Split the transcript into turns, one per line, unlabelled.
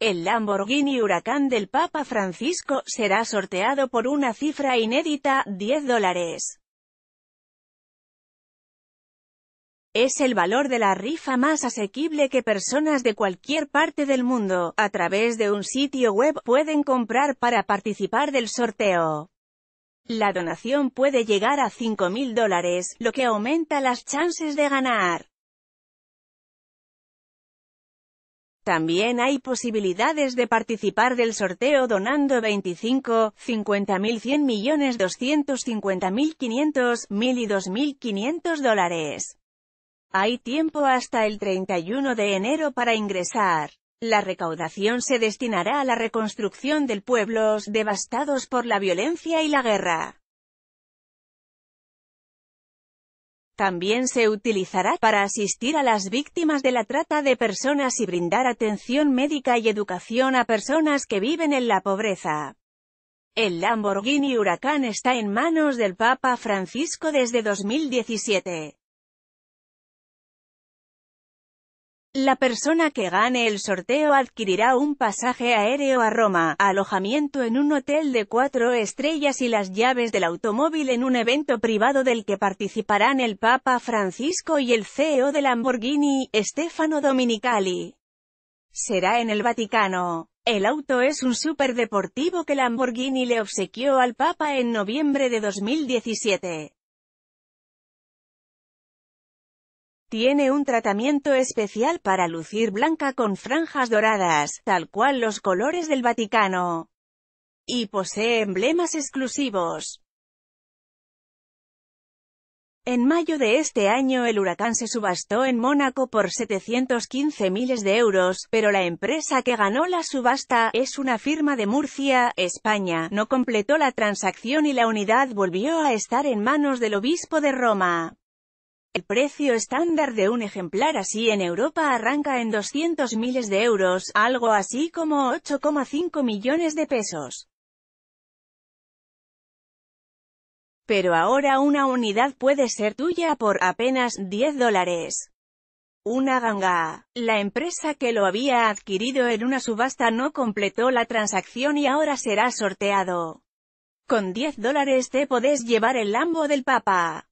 El Lamborghini Huracán del Papa Francisco será sorteado por una cifra inédita, 10 dólares. Es el valor de la rifa más asequible que personas de cualquier parte del mundo, a través de un sitio web, pueden comprar para participar del sorteo. La donación puede llegar a 5.000 dólares, lo que aumenta las chances de ganar. También hay posibilidades de participar del sorteo donando 25, 50.100.250.500, millones 1.000 y 2.500 dólares. Hay tiempo hasta el 31 de enero para ingresar. La recaudación se destinará a la reconstrucción del pueblos devastados por la violencia y la guerra. También se utilizará para asistir a las víctimas de la trata de personas y brindar atención médica y educación a personas que viven en la pobreza. El Lamborghini Huracán está en manos del Papa Francisco desde 2017. La persona que gane el sorteo adquirirá un pasaje aéreo a Roma, alojamiento en un hotel de cuatro estrellas y las llaves del automóvil en un evento privado del que participarán el Papa Francisco y el CEO de Lamborghini, Stefano Dominicali. Será en el Vaticano. El auto es un superdeportivo que Lamborghini le obsequió al Papa en noviembre de 2017. Tiene un tratamiento especial para lucir blanca con franjas doradas, tal cual los colores del Vaticano. Y posee emblemas exclusivos. En mayo de este año el huracán se subastó en Mónaco por 715 miles de euros, pero la empresa que ganó la subasta, es una firma de Murcia, España, no completó la transacción y la unidad volvió a estar en manos del obispo de Roma. El precio estándar de un ejemplar así en Europa arranca en 200 miles de euros, algo así como 8,5 millones de pesos. Pero ahora una unidad puede ser tuya por apenas 10 dólares. Una ganga. La empresa que lo había adquirido en una subasta no completó la transacción y ahora será sorteado. Con 10 dólares te podés llevar el Lambo del Papa.